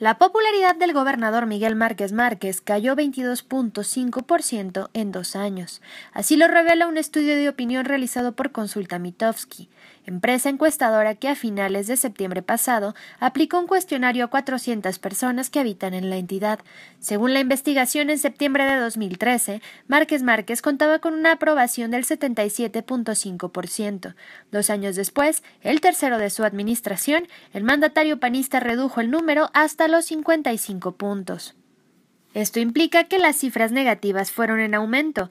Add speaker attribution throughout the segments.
Speaker 1: La popularidad del gobernador Miguel Márquez Márquez cayó 22.5% en dos años. Así lo revela un estudio de opinión realizado por Consulta Mitofsky, empresa encuestadora que a finales de septiembre pasado aplicó un cuestionario a 400 personas que habitan en la entidad. Según la investigación, en septiembre de 2013, Márquez Márquez contaba con una aprobación del 77.5%. Dos años después, el tercero de su administración, el mandatario panista redujo el número hasta los 55 puntos. Esto implica que las cifras negativas fueron en aumento,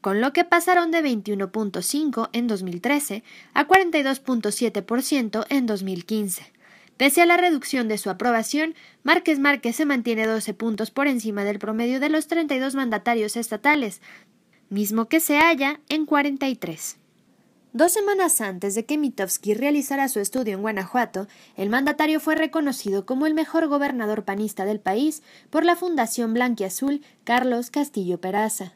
Speaker 1: con lo que pasaron de 21.5 en 2013 a 42.7% en 2015. Pese a la reducción de su aprobación, Márquez Márquez se mantiene 12 puntos por encima del promedio de los 32 mandatarios estatales, mismo que se halla en 43. Dos semanas antes de que Mitofsky realizara su estudio en Guanajuato, el mandatario fue reconocido como el mejor gobernador panista del país por la Fundación Blanquiazul Carlos Castillo Peraza.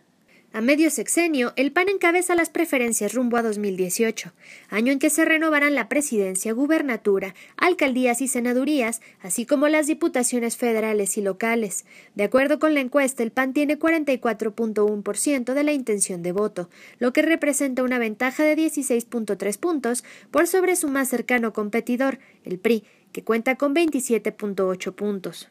Speaker 1: A medio sexenio, el PAN encabeza las preferencias rumbo a 2018, año en que se renovarán la presidencia, gubernatura, alcaldías y senadurías, así como las diputaciones federales y locales. De acuerdo con la encuesta, el PAN tiene 44.1% de la intención de voto, lo que representa una ventaja de 16.3 puntos por sobre su más cercano competidor, el PRI, que cuenta con 27.8 puntos.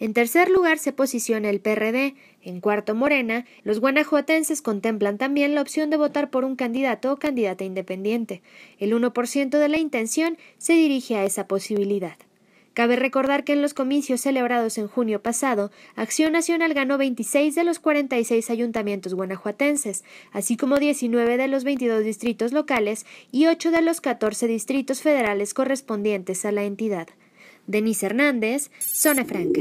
Speaker 1: En tercer lugar se posiciona el PRD, en cuarto Morena, los guanajuatenses contemplan también la opción de votar por un candidato o candidata independiente. El 1% de la intención se dirige a esa posibilidad. Cabe recordar que en los comicios celebrados en junio pasado, Acción Nacional ganó 26 de los 46 ayuntamientos guanajuatenses, así como 19 de los 22 distritos locales y 8 de los 14 distritos federales correspondientes a la entidad. Denise Hernández, Zona Franca.